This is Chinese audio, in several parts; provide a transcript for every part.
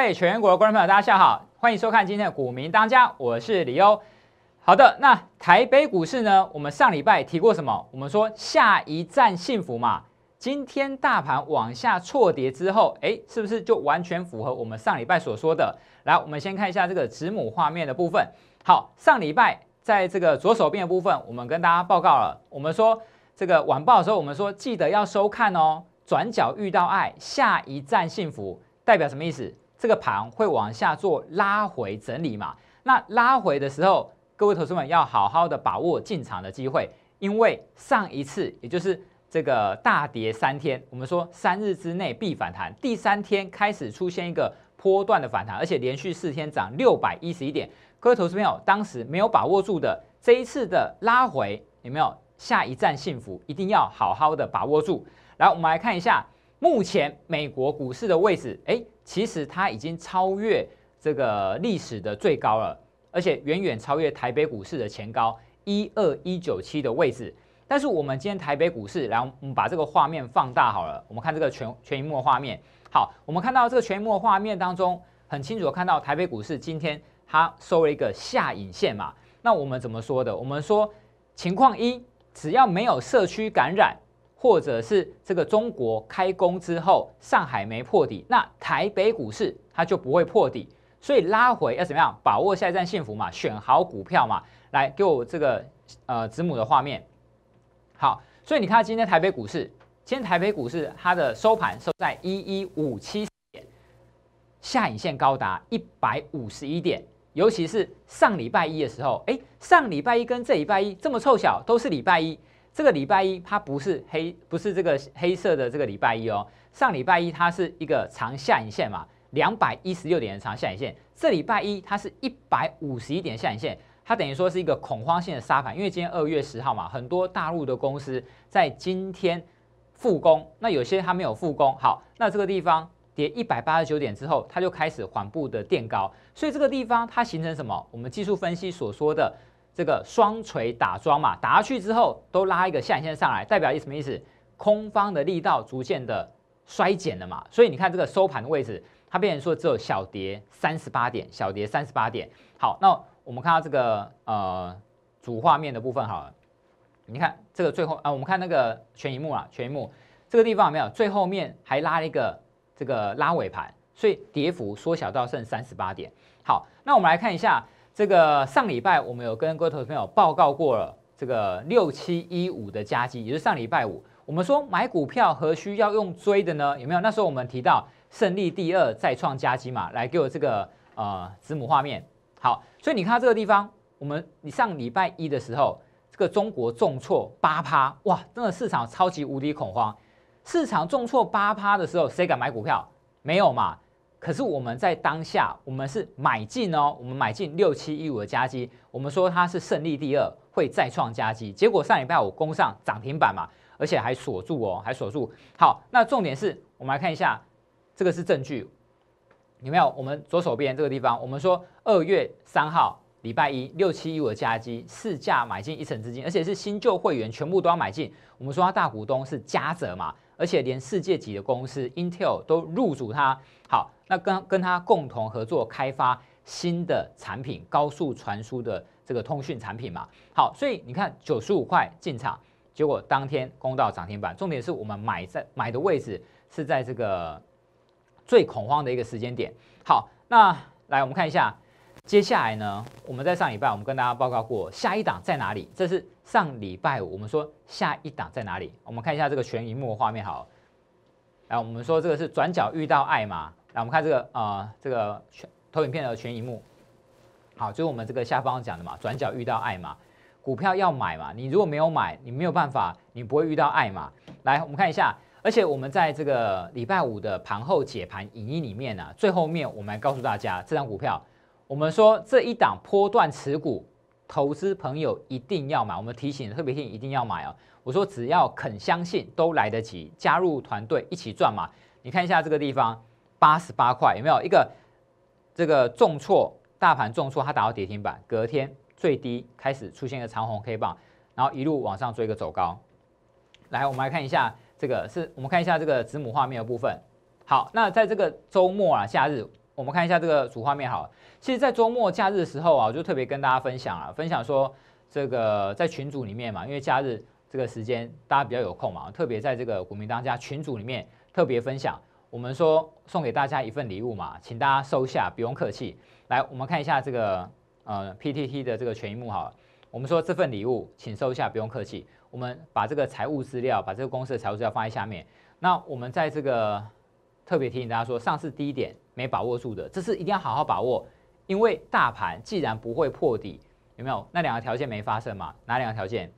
对全国的观众朋友，大家下午好，欢迎收看今天的《股民当家》，我是李优。好的，那台北股市呢？我们上礼拜提过什么？我们说下一站幸福嘛。今天大盘往下错跌之后，哎，是不是就完全符合我们上礼拜所说的？来，我们先看一下这个子母画面的部分。好，上礼拜在这个左手边的部分，我们跟大家报告了。我们说这个晚报的时候，我们说记得要收看哦。转角遇到爱，下一站幸福代表什么意思？这个盘会往下做拉回整理嘛？那拉回的时候，各位投资们要好好的把握进场的机会，因为上一次也就是这个大跌三天，我们说三日之内必反弹，第三天开始出现一个波段的反弹，而且连续四天涨六百一十一点。各位投资朋友，当时没有把握住的这一次的拉回，有没有下一站幸福？一定要好好的把握住。来，我们来看一下。目前美国股市的位置，哎，其实它已经超越这个历史的最高了，而且远远超越台北股市的前高一二一九七的位置。但是我们今天台北股市，然后我们把这个画面放大好了，我们看这个全全屏幕画面。好，我们看到这个全屏幕画面当中，很清楚的看到台北股市今天它收了一个下影线嘛？那我们怎么说的？我们说情况一，只要没有社区感染。或者是这个中国开工之后，上海没破底，那台北股市它就不会破底，所以拉回要怎么样？把握下一站幸福嘛，选好股票嘛，来给我这个呃子母的画面。好，所以你看今天台北股市，今天台北股市它的收盘收在一一五七点，下影线高达一百五十一点，尤其是上礼拜一的时候，哎，上礼拜一跟这礼拜一这么凑巧，都是礼拜一。这个礼拜一它不是黑，不是这个黑色的这个礼拜一哦。上礼拜一它是一个长下影线嘛，两百一十六点的长下影线。这礼拜一它是一百五十一点下影线，它等于说是一个恐慌性的杀盘，因为今天二月十号嘛，很多大陆的公司在今天复工，那有些它没有复工。好，那这个地方跌一百八十九点之后，它就开始缓步的垫高，所以这个地方它形成什么？我们技术分析所说的。这个双锤打桩嘛，打下去之后都拉一个下影线上来，代表意什么意思？空方的力道逐渐的衰减了嘛，所以你看这个收盘的位置，它变成说只有小跌三十八点，小跌三十八点。好，那我们看到这个呃主画面的部分好了，你看这个最后啊，我们看那个全一幕啊，全一幕这个地方有没有最后面还拉一个这个拉尾盘，所以跌幅缩小到剩三十八点。好，那我们来看一下。这个上礼拜我们有跟各位投资朋友报告过了，这个六七一五的加基，也就是上礼拜五，我们说买股票何须要用追的呢？有没有？那时候我们提到胜利第二再创加基嘛，来给我这个呃子母画面。好，所以你看到这个地方，我们你上礼拜一的时候，这个中国重挫八趴，哇，真的市场超级无敌恐慌，市场重挫八趴的时候，谁敢买股票？没有嘛。可是我们在当下，我们是买进哦，我们买进六七一五的加基，我们说它是胜利第二，会再创加基。结果上礼拜五攻上涨停板嘛，而且还锁住哦，还锁住。好，那重点是我们来看一下，这个是证据，有没有？我们左手边这个地方，我们说二月三号礼拜一六七一五的加基市价买进一成资金，而且是新旧会员全部都要买进。我们说它大股东是嘉泽嘛。而且连世界级的公司 Intel 都入主它，好，那跟跟它共同合作开发新的产品，高速传输的这个通讯产品嘛。好，所以你看九十五块进场，结果当天攻到涨停板。重点是我们买在买的位置是在这个最恐慌的一个时间点。好，那来我们看一下。接下来呢？我们在上礼拜，我们跟大家报告过下一档在哪里？这是上礼拜五，我们说下一档在哪里？我们看一下这个全荧幕画面，好。来，我们说这个是转角遇到爱嘛？来，我们看这个呃，这个全投影片的全荧幕，好，就是我们这个下方讲的嘛，转角遇到爱嘛，股票要买嘛，你如果没有买，你没有办法，你不会遇到爱嘛。来，我们看一下，而且我们在这个礼拜五的盘后解盘影音里面呢，最后面我们来告诉大家，这张股票。我们说这一档波段持股投资朋友一定要买，我们提醒特别提醒一定要买哦。我说只要肯相信，都来得及加入团队一起赚嘛。你看一下这个地方，八十八块有没有一个这个重挫，大盘重挫，它达到跌停板，隔天最低开始出现一个长红 K 棒，然后一路往上追个走高。来，我们来看一下这个是我们看一下这个子母画面的部分。好，那在这个周末啊，假日。我们看一下这个主画面好，其实，在周末假日的时候啊，我就特别跟大家分享啊，分享说这个在群组里面嘛，因为假日这个时间大家比较有空嘛，特别在这个股民当家群组里面特别分享，我们说送给大家一份礼物嘛，请大家收下，不用客气。来，我们看一下这个呃 P T T 的这个权益幕好，我们说这份礼物请收下，不用客气。我们把这个财务资料，把这个公司的财务资料放在下面，那我们在这个。特别提醒大家说，上次低点没把握住的，这次一定要好好把握，因为大盘既然不会破底，有没有那两个条件没发生嘛？哪两个条件？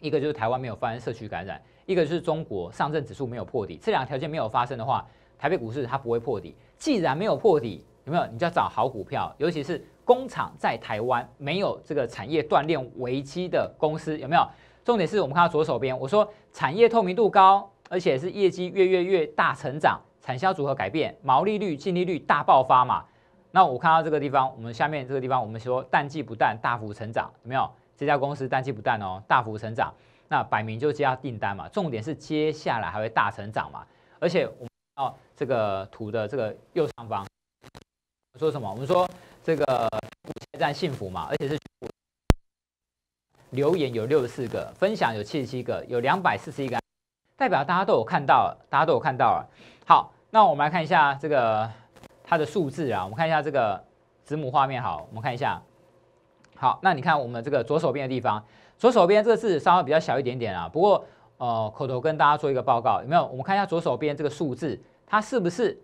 一个就是台湾没有发生社区感染，一个就是中国上证指数没有破底。这两个条件没有发生的话，台北股市它不会破底。既然没有破底，有没有？你就要找好股票，尤其是工厂在台湾、没有这个产业锻炼危机的公司，有没有？重点是我们看到左手边，我说产业透明度高，而且是业绩越越越大成长。产销组合改变，毛利率、净利率大爆发嘛？那我看到这个地方，我们下面这个地方，我们说淡季不淡，大幅成长，有没有？这家公司淡季不淡哦，大幅成长，那摆明就接到订单嘛。重点是接下来还会大成长嘛？而且我们哦，这个图的这个右上方说什么？我们说这个五千幸福嘛？而且是留言有六十四个，分享有七十七个，有两百四十一个，代表大家都有看到，大家都有看到了。好。那我们来看一下这个它的数字啊，我们看一下这个子母画面好，我们看一下，好，那你看我们这个左手边的地方，左手边这个字稍微比较小一点点啊，不过呃，口头跟大家做一个报告有没有？我们看一下左手边这个数字，它是不是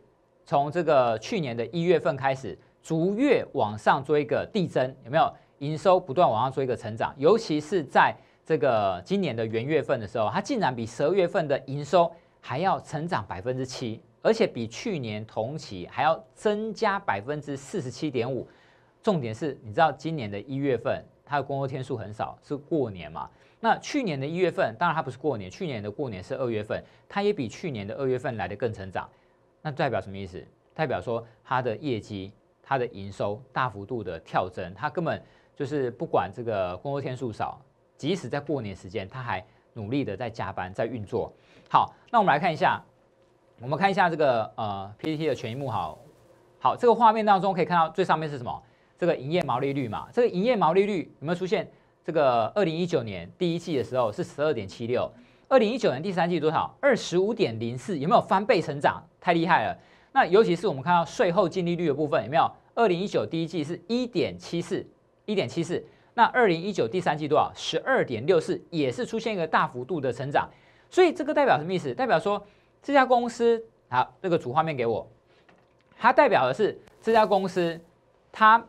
从这个去年的一月份开始逐月往上做一个递增，有没有营收不断往上做一个成长？尤其是在这个今年的元月份的时候，它竟然比十二月份的营收还要成长百分之七。而且比去年同期还要增加百分之四十七点五，重点是你知道今年的一月份它的工作天数很少，是过年嘛？那去年的一月份，当然它不是过年，去年的过年是二月份，它也比去年的二月份来的更成长。那代表什么意思？代表说它的业绩、它的营收大幅度的跳增，它根本就是不管这个工作天数少，即使在过年时间，它还努力的在加班、在运作。好，那我们来看一下。我们看一下这个呃 PPT 的全一幕哈，好，这个画面当中可以看到最上面是什么？这个营业毛利率嘛，这个营业毛利率有没有出现？这个二零一九年第一季的时候是十二点七六，二零一九年第三季多少？二十五点零四，有没有翻倍成长？太厉害了！那尤其是我们看到税后净利率的部分有没有？二零一九第一季是一点七四，一点七四，那二零一九第三季多少？十二点六四，也是出现一个大幅度的成长，所以这个代表什么意思？代表说。这家公司好，那个主画面给我。它代表的是这家公司，它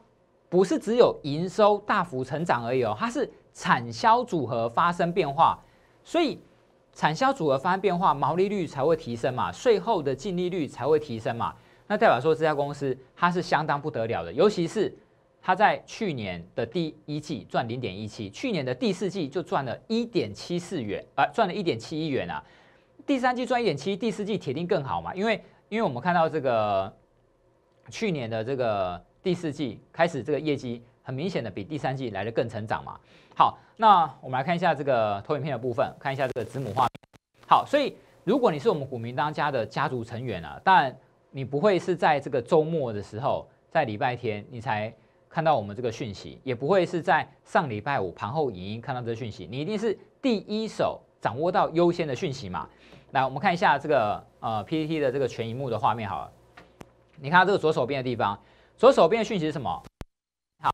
不是只有营收大幅成长而已哦，它是产销组合发生变化，所以产销组合发生变化，毛利率才会提升嘛，税后的净利率才会提升嘛。那代表说这家公司它是相当不得了的，尤其是它在去年的第一季赚零点一七，去年的第四季就赚了一点七四元，呃，赚了一点七亿元啊。第三季赚一点七，第四季铁定更好嘛？因为因为我们看到这个去年的这个第四季开始，这个业绩很明显的比第三季来的更成长嘛。好，那我们来看一下这个投影片的部分，看一下这个子母画面。好，所以如果你是我们股民当家的家族成员啊，当然你不会是在这个周末的时候，在礼拜天你才看到我们这个讯息，也不会是在上礼拜五盘后影音看到这个讯息，你一定是第一手。掌握到优先的讯息嘛？来，我们看一下这个呃 PPT 的这个全荧幕的画面好了。你看这个左手边的地方，左手边的讯息是什么？好，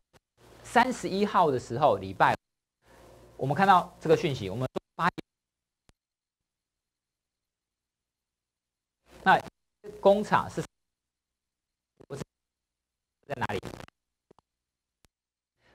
三十一号的时候礼拜，我们看到这个讯息，我们八那工厂是，不是在哪里？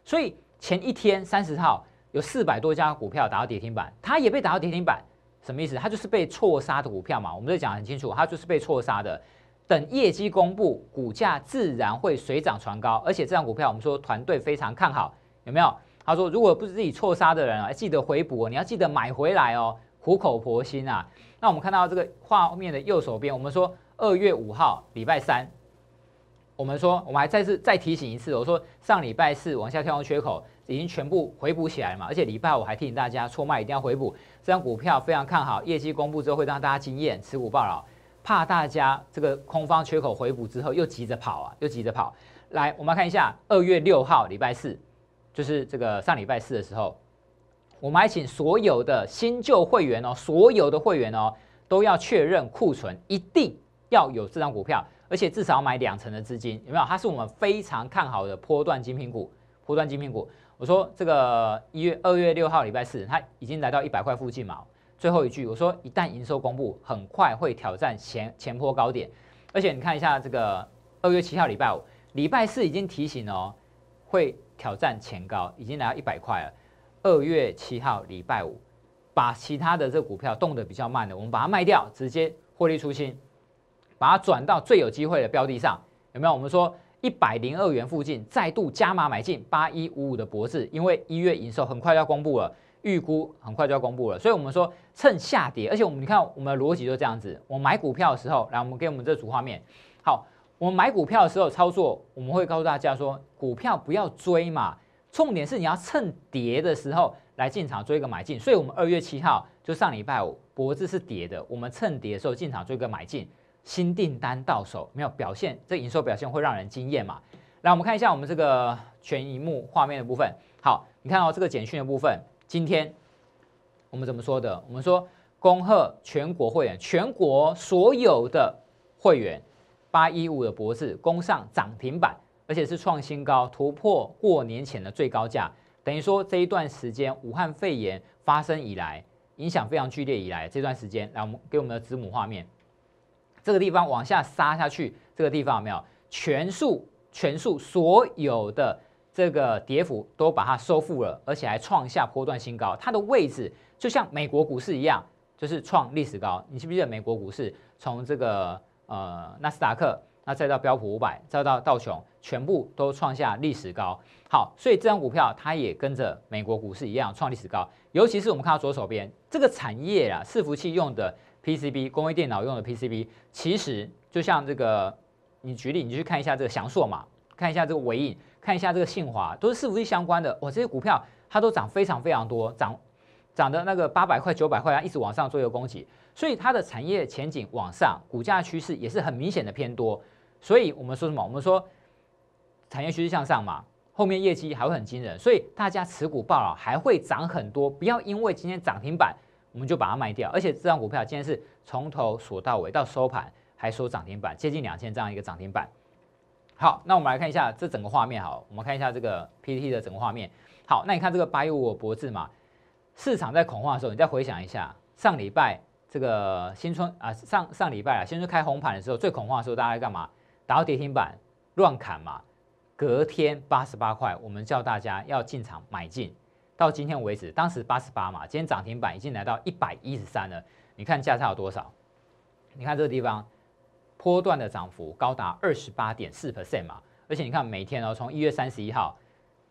所以前一天三十号。有四百多家股票打到跌停板，它也被打到跌停板，什么意思？它就是被错杀的股票嘛。我们讲很清楚，它就是被错杀的。等业绩公布，股价自然会水涨船高。而且这张股票，我们说团队非常看好，有没有？他说，如果不是自己错杀的人啊，记得回补，你要记得买回来哦，苦口婆心啊。那我们看到这个画面的右手边，我们说二月五号，礼拜三。我们说，我们还再次再提醒一次，我说上礼拜四往下跳的缺口已经全部回补起来嘛，而且礼拜五还提醒大家出卖一定要回补，这张股票非常看好，业绩公布之后会让大家惊艳，持股暴了，怕大家这个空方缺口回补之后又急着跑啊，又急着跑。来，我们看一下二月六号礼拜四，就是这个上礼拜四的时候，我们还请所有的新旧会员哦，所有的会员哦，都要确认库存，一定要有这张股票。而且至少买两成的资金，有没有？它是我们非常看好的波段精品股，波段精品股。我说这个一月二月六号礼拜四，它已经来到一百块附近嘛。最后一句我说，一旦营收公布，很快会挑战前前坡高点。而且你看一下这个二月七号礼拜五，礼拜四已经提醒哦，会挑战前高，已经来到一百块了。二月七号礼拜五，把其他的这股票动得比较慢的，我们把它卖掉，直接获利出清。把它转到最有机会的标的上，有没有？我们说一百零二元附近再度加码买进八一五五的博智，因为一月营收很快就要公布了，预估很快就要公布了，所以我们说趁下跌，而且我们你看我们的逻辑就这样子，我买股票的时候，来我们给我们这组画面，好，我们买股票的时候操作，我们会告诉大家说，股票不要追嘛，重点是你要趁跌的时候来进场追一个买进，所以我们二月七号就上礼拜五博智是跌的，我们趁跌的时候进场追个买进。新订单到手没有表现，这营收表现会让人惊艳嘛？来，我们看一下我们这个全荧幕画面的部分。好，你看哦，这个简讯的部分，今天我们怎么说的？我们说恭贺全国会员，全国所有的会员，八一五的博士攻上涨停板，而且是创新高，突破过年前的最高价。等于说这一段时间，武汉肺炎发生以来，影响非常剧烈以来，这段时间，来我们给我们的子母画面。这个地方往下杀下去，这个地方有没有全数全数所有的这个跌幅都把它收复了，而且还创下波段新高。它的位置就像美国股市一样，就是创历史高。你记不记得美国股市从这个呃纳斯达克，那再到标普五百，再到道琼，全部都创下历史高。好，所以这张股票它也跟着美国股市一样创历史高。尤其是我们看到左手边这个产业啊，伺服器用的。PCB 工位电脑用的 PCB，其实就像这个，你举例，你去看一下这个翔硕嘛，看一下这个伟易，看一下这个信华，都是伺服器相关的。哇，这些股票它都涨非常非常多，涨涨的那个八百块、九百块它一直往上做一个攻击，所以它的产业前景往上，股价趋势也是很明显的偏多。所以我们说什么？我们说产业趋势向上嘛，后面业绩还会很惊人，所以大家持股报了还会涨很多，不要因为今天涨停板。我们就把它卖掉，而且这张股票今天是从头锁到尾，到收盘还收涨停板，接近两千这样一个涨停板。好，那我们来看一下这整个画面，好，我们看一下这个 PT 的整个画面。好，那你看这个白我脖子嘛，市场在恐慌的时候，你再回想一下上礼拜这个新春啊，上上礼拜啊，新春开红盘的时候，最恐慌的时候大家干嘛？打到跌停板乱砍嘛。隔天八十八块，我们叫大家要进场买进。到今天为止，当时八十八嘛，今天涨停板已经来到一百一十三了。你看价差有多少？你看这个地方，波段的涨幅高达二十八点四 percent 嘛。而且你看每天哦，从一月三十一号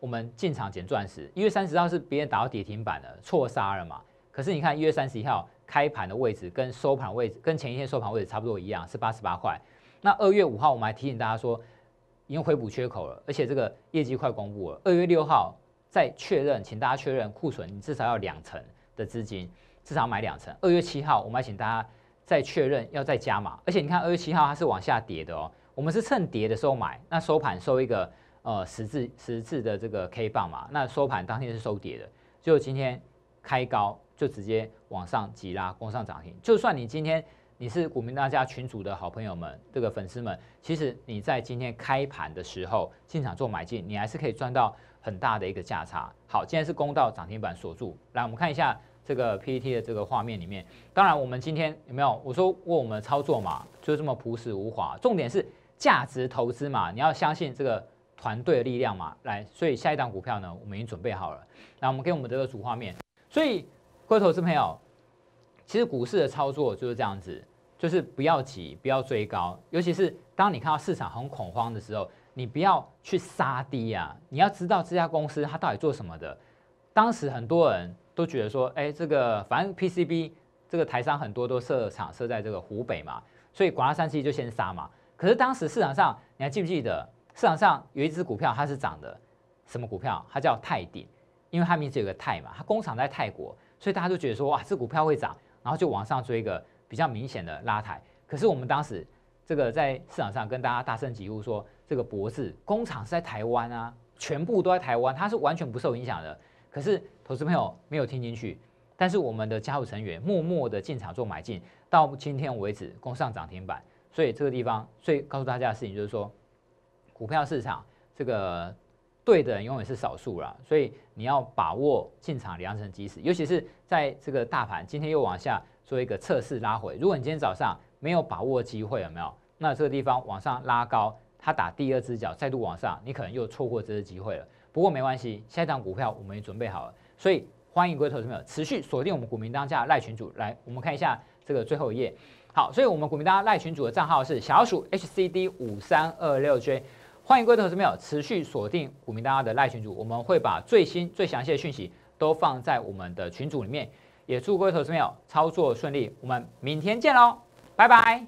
我们进场捡钻石，一月三十号是别人打到跌停板了，错杀了嘛。可是你看一月三十一号开盘的位置跟收盘位置跟前一天收盘位置差不多一样，是八十八块。那二月五号我们还提醒大家说，已经回补缺口了，而且这个业绩快公布了。二月六号。再确认，请大家确认库存，你至少要两成的资金，至少买两成。二月七号，我们还请大家再确认，要再加码。而且你看，二月七号它是往下跌的哦，我们是趁跌的时候买。那收盘收一个呃十字十字的这个 K 棒嘛，那收盘当天是收跌的，就今天开高就直接往上急拉攻上涨停。就算你今天你是股民大家群组的好朋友们，这个粉丝们，其实你在今天开盘的时候进场做买进，你还是可以赚到。很大的一个价差。好，今天是攻到涨停板锁住。来，我们看一下这个 PPT 的这个画面里面。当然，我们今天有没有？我说，我们操作嘛，就这么朴实无华。重点是价值投资嘛，你要相信这个团队的力量嘛。来，所以下一档股票呢，我们已经准备好了。来，我们给我们个主画面。所以，各位投资朋友，其实股市的操作就是这样子，就是不要急，不要追高，尤其是当你看到市场很恐慌的时候。你不要去杀低呀！你要知道这家公司它到底做什么的。当时很多人都觉得说：“哎，这个反正 PCB 这个台商很多都设厂设在这个湖北嘛，所以广大三期就先杀嘛。”可是当时市场上你还记不记得？市场上有一只股票它是涨的，什么股票？它叫泰鼎，因为它名字有个泰嘛，它工厂在泰国，所以大家都觉得说：“哇，这股票会涨。”然后就往上追一个比较明显的拉抬。可是我们当时这个在市场上跟大家大声疾呼说。这个脖子工厂是在台湾啊，全部都在台湾，它是完全不受影响的。可是投资朋友没有听进去，但是我们的家友成员默默的进场做买进，到今天为止共上涨停板。所以这个地方最告诉大家的事情就是说，股票市场这个对的人永远是少数了，所以你要把握进场良辰吉时，尤其是在这个大盘今天又往下做一个测试拉回，如果你今天早上没有把握机会，有没有？那这个地方往上拉高。它打第二只脚再度往上，你可能又错过这次机会了。不过没关系，下一张股票我们也准备好了，所以欢迎各位投资朋友持续锁定我们股民当下赖群主来。我们看一下这个最后一页。好，所以我们股民大咖赖群主的账号是小鼠 HCD 五三二六 J，欢迎各位投资朋友持续锁定股民大家的赖群主，我们会把最新最详细的讯息都放在我们的群组里面，也祝各位投资朋友操作顺利。我们明天见喽，拜拜。